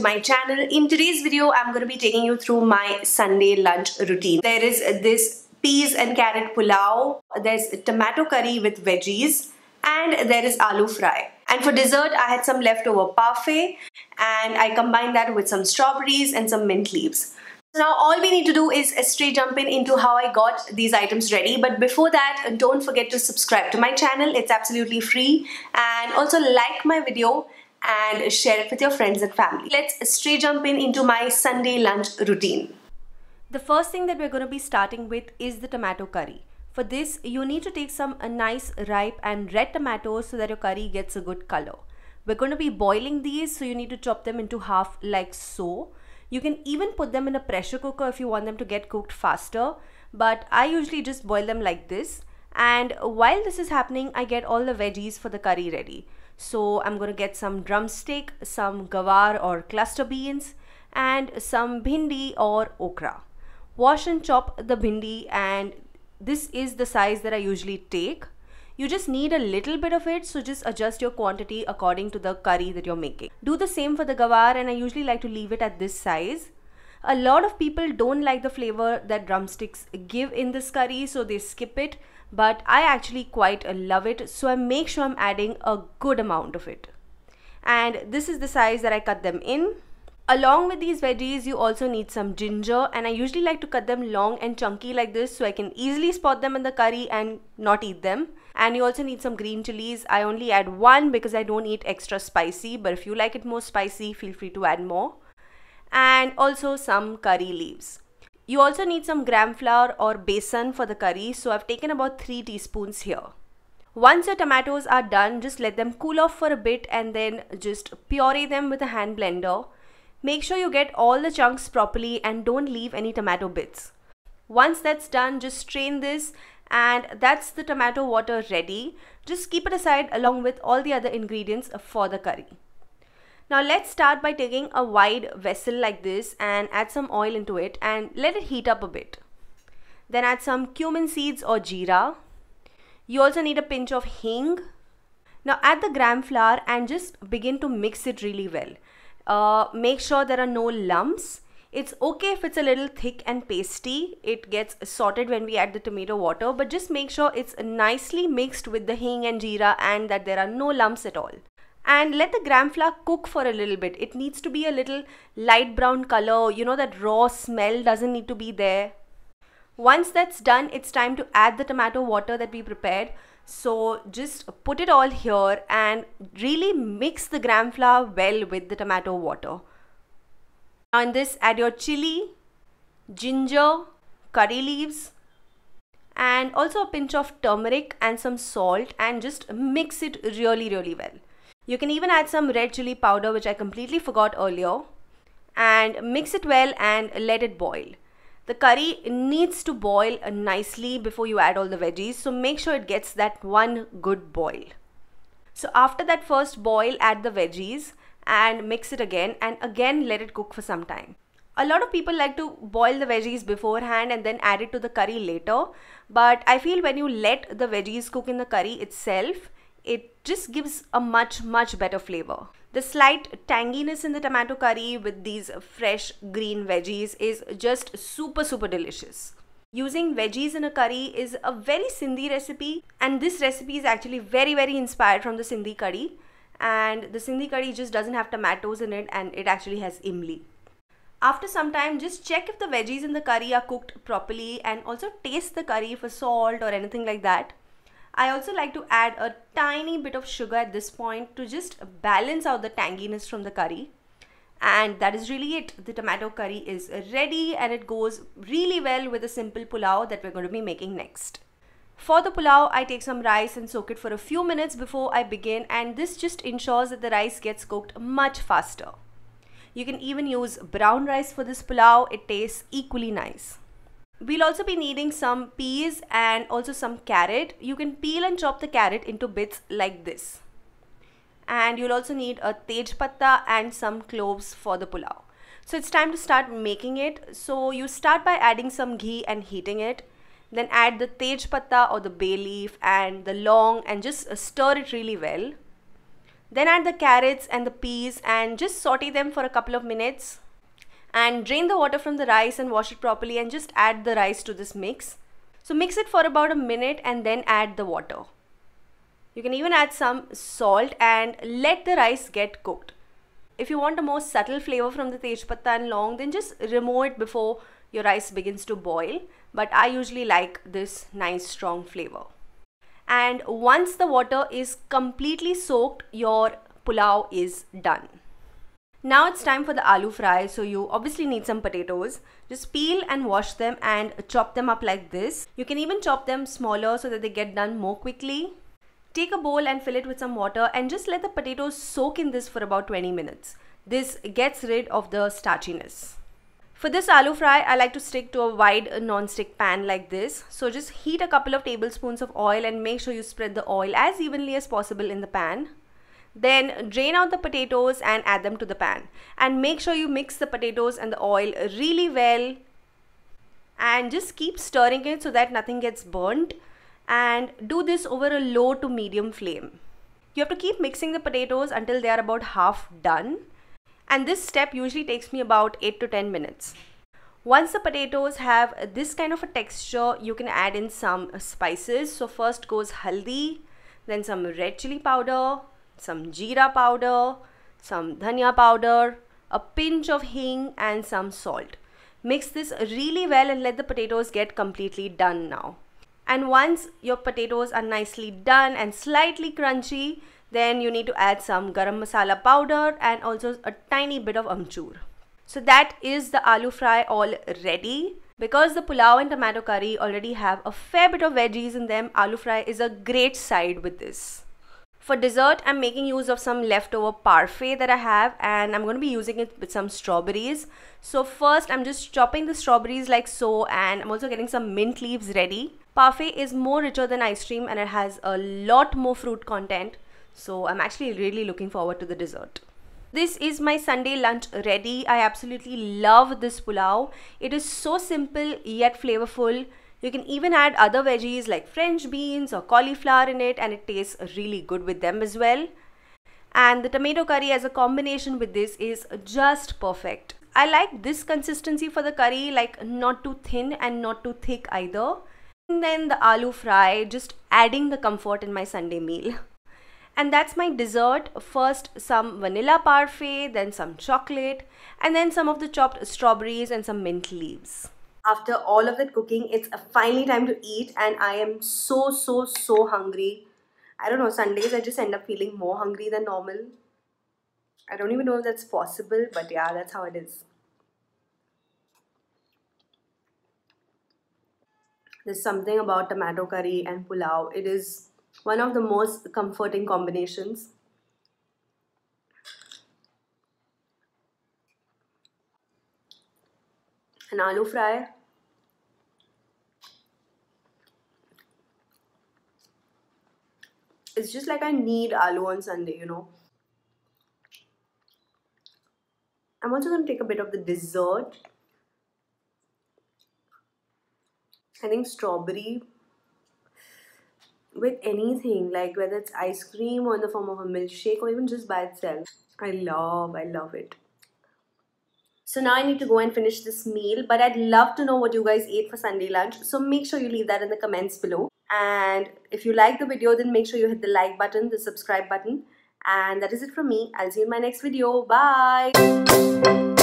to my channel. In today's video, I'm going to be taking you through my Sunday lunch routine. There is this peas and carrot pulao, there's tomato curry with veggies, and there is aloo fry. And for dessert, I had some leftover parfait and I combined that with some strawberries and some mint leaves. Now all we need to do is straight jump in into how I got these items ready but before that don't forget to subscribe to my channel it's absolutely free and also like my video and share it with your friends and family. Let's straight jump in into my Sunday lunch routine. The first thing that we're going to be starting with is the tomato curry. For this, you need to take some uh, nice ripe and red tomatoes so that your curry gets a good color. We're going to be boiling these so you need to chop them into half like so. You can even put them in a pressure cooker if you want them to get cooked faster but I usually just boil them like this and while this is happening I get all the veggies for the curry ready so I'm gonna get some drumstick some gawar or cluster beans and some bhindi or okra wash and chop the bhindi and this is the size that I usually take you just need a little bit of it so just adjust your quantity according to the curry that you're making do the same for the gawar and I usually like to leave it at this size a lot of people don't like the flavor that drumsticks give in this curry so they skip it but I actually quite love it so I make sure I'm adding a good amount of it and this is the size that I cut them in along with these veggies you also need some ginger and I usually like to cut them long and chunky like this so I can easily spot them in the curry and not eat them and you also need some green chilies I only add one because I don't eat extra spicy but if you like it more spicy feel free to add more and also some curry leaves you also need some gram flour or besan for the curry, so I've taken about 3 teaspoons here. Once your tomatoes are done, just let them cool off for a bit and then just puree them with a hand blender. Make sure you get all the chunks properly and don't leave any tomato bits. Once that's done, just strain this and that's the tomato water ready. Just keep it aside along with all the other ingredients for the curry. Now let's start by taking a wide vessel like this and add some oil into it and let it heat up a bit. Then add some cumin seeds or jeera. You also need a pinch of hing. Now add the gram flour and just begin to mix it really well. Uh, make sure there are no lumps. It's okay if it's a little thick and pasty. It gets sorted when we add the tomato water, but just make sure it's nicely mixed with the hing and jeera and that there are no lumps at all and let the gram flour cook for a little bit. It needs to be a little light brown color. You know that raw smell doesn't need to be there. Once that's done, it's time to add the tomato water that we prepared. So just put it all here and really mix the gram flour well with the tomato water. Now in this, add your chili, ginger, curry leaves, and also a pinch of turmeric and some salt and just mix it really, really well. You can even add some red chili powder which I completely forgot earlier and mix it well and let it boil. The curry needs to boil nicely before you add all the veggies so make sure it gets that one good boil. So after that first boil add the veggies and mix it again and again let it cook for some time. A lot of people like to boil the veggies beforehand and then add it to the curry later but I feel when you let the veggies cook in the curry itself it just gives a much much better flavor the slight tanginess in the tomato curry with these fresh green veggies is just super super delicious using veggies in a curry is a very sindhi recipe and this recipe is actually very very inspired from the sindhi curry and the sindhi curry just doesn't have tomatoes in it and it actually has imli after some time just check if the veggies in the curry are cooked properly and also taste the curry for salt or anything like that I also like to add a tiny bit of sugar at this point to just balance out the tanginess from the curry. And that is really it. The tomato curry is ready and it goes really well with a simple pulao that we're going to be making next. For the pulao, I take some rice and soak it for a few minutes before I begin and this just ensures that the rice gets cooked much faster. You can even use brown rice for this pulao, it tastes equally nice. We'll also be needing some peas and also some carrot. You can peel and chop the carrot into bits like this. And you'll also need a tejpatta and some cloves for the pulao. So it's time to start making it. So you start by adding some ghee and heating it. Then add the tejpatta or the bay leaf and the long and just uh, stir it really well. Then add the carrots and the peas and just saute them for a couple of minutes and drain the water from the rice and wash it properly and just add the rice to this mix. So mix it for about a minute and then add the water. You can even add some salt and let the rice get cooked. If you want a more subtle flavor from the tejpatta and long then just remove it before your rice begins to boil but I usually like this nice strong flavor. And once the water is completely soaked your pulao is done. Now it's time for the aloo fry. So you obviously need some potatoes. Just peel and wash them and chop them up like this. You can even chop them smaller so that they get done more quickly. Take a bowl and fill it with some water and just let the potatoes soak in this for about 20 minutes. This gets rid of the starchiness. For this aloo fry, I like to stick to a wide non-stick pan like this. So just heat a couple of tablespoons of oil and make sure you spread the oil as evenly as possible in the pan. Then drain out the potatoes and add them to the pan. And make sure you mix the potatoes and the oil really well. And just keep stirring it so that nothing gets burnt. And do this over a low to medium flame. You have to keep mixing the potatoes until they are about half done. And this step usually takes me about 8 to 10 minutes. Once the potatoes have this kind of a texture, you can add in some spices. So first goes haldi, then some red chili powder, some jeera powder, some dhania powder, a pinch of hing and some salt. Mix this really well and let the potatoes get completely done now. And once your potatoes are nicely done and slightly crunchy, then you need to add some garam masala powder and also a tiny bit of amchur. So that is the aloo fry all ready. Because the pulao and tomato curry already have a fair bit of veggies in them, aloo fry is a great side with this. For dessert, I'm making use of some leftover parfait that I have and I'm going to be using it with some strawberries. So first, I'm just chopping the strawberries like so and I'm also getting some mint leaves ready. Parfait is more richer than ice cream and it has a lot more fruit content. So I'm actually really looking forward to the dessert. This is my Sunday lunch ready. I absolutely love this pulao. It is so simple yet flavorful. You can even add other veggies like French beans or cauliflower in it and it tastes really good with them as well. And the tomato curry as a combination with this is just perfect. I like this consistency for the curry like not too thin and not too thick either. And then the aloo fry just adding the comfort in my Sunday meal. And that's my dessert. First some vanilla parfait, then some chocolate and then some of the chopped strawberries and some mint leaves after all of that cooking it's finally time to eat and i am so so so hungry i don't know sundays i just end up feeling more hungry than normal i don't even know if that's possible but yeah that's how it is there's something about tomato curry and pulao it is one of the most comforting combinations an aloo fry it's just like I need aloo on Sunday you know I'm also going to take a bit of the dessert I think strawberry with anything like whether it's ice cream or in the form of a milkshake or even just by itself I love I love it so now I need to go and finish this meal, but I'd love to know what you guys ate for Sunday lunch. So make sure you leave that in the comments below. And if you like the video, then make sure you hit the like button, the subscribe button. And that is it from me. I'll see you in my next video. Bye!